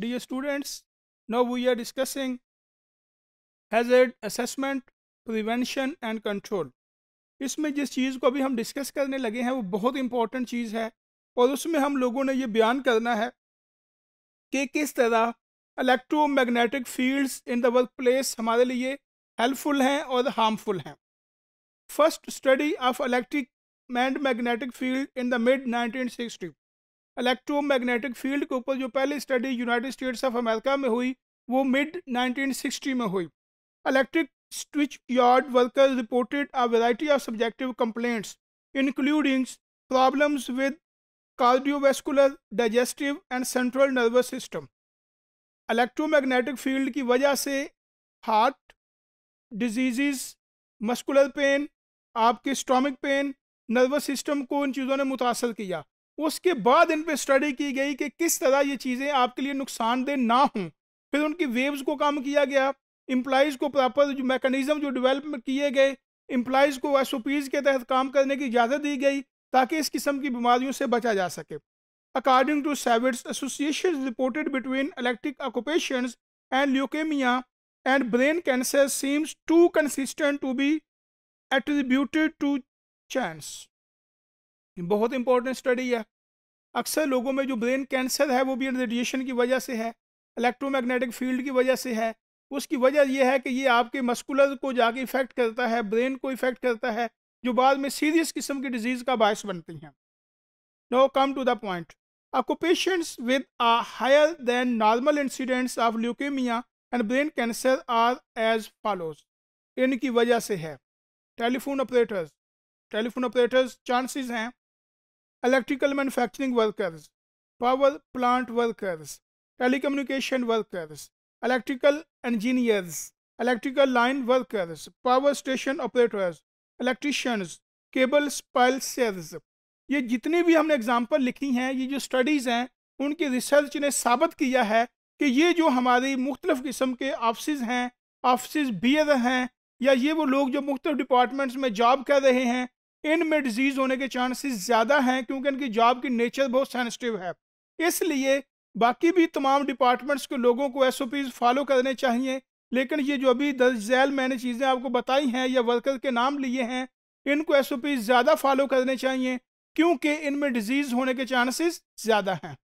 dear students now we are discussing hazard assessment prevention and control इसमें जिस चीज़ को अभी हम डिस्कस करने लगे हैं वो बहुत इम्पॉर्टेंट चीज़ है और उसमें हम लोगों ने ये बयान करना है कि किस तरह electromagnetic fields in the workplace हमारे लिए हेल्पफुल हैं और हार्मफुल हैं first study of electric and magnetic field in the mid nineteen sixty electromagnetic field के ऊपर जो पहली study United States of America में हुई वो मिड 1960 में हुई electric switchyard worker reported a variety of subjective complaints including problems with cardiovascular digestive and central nervous system electromagnetic field की वजह से हार्ट डिजीज़ मस्कुलर पेन आपके स्टॉमिक pen nervous system को इन चीज़ों ने मुतासर किया उसके बाद इन पर स्टडी की गई कि किस तरह ये चीज़ें आपके लिए नुकसानदेह ना हों फिर उनकी वेव्स को कम किया गया एम्प्लॉज़ को प्रॉपर जो मैकेनिज़्म जो डेवलप किए गए एम्प्लॉज़ को एस के तहत काम करने की इजाज़त दी गई ताकि इस किस्म की बीमारियों से बचा जा सके according to Savitz association reported between electric occupation and leukaemia and brain cancer seems too consistent to be attributed to chance बहुत इंपॉर्टेंट स्टडी है अक्सर लोगों में जो ब्रेन कैंसर है वो भी रेडिएशन की वजह से है इलेक्ट्रोमैग्नेटिक फील्ड की वजह से है उसकी वजह यह है कि ये आपके मस्कुलर को जाके इफेक्ट करता है ब्रेन को इफेक्ट करता है जो बाद में सीरियस किस्म की डिजीज़ का बायस बनती हैं now come to the point occupations with a higher than normal incidents of leukaemia and brain cancer are as follows इनकी वजह से है telephone operators telephone operators chances हैं electrical manufacturing workers, power plant workers, telecommunication workers, electrical engineers, electrical line workers, power station operators, electricians, cable splicers. ये जितनी भी हमने example लिखी हैं ये जो स्टडीज़ हैं उनकी रिसर्च ने साबित किया है कि ये जो हमारी मुख्तलिफ़ किस्म के ऑफिस हैं ऑफिस बियर हैं या ये वो लोग जो मुख्तलिफ डिपार्टमेंट्स में जॉब कर रहे हैं इनमें डिजीज होने के चांसेस ज़्यादा हैं क्योंकि इनकी जॉब की नेचर बहुत सेंसिटिव है इसलिए बाकी भी तमाम डिपार्टमेंट्स के लोगों को एस फॉलो करने चाहिए लेकिन ये जो अभी दर्ज जैल मैंने चीज़ें आपको बताई हैं या वर्कर के नाम लिए हैं इनको एस ज़्यादा फॉलो करने चाहिए क्योंकि इनमें डिजीज़ होने के चांसेस ज़्यादा हैं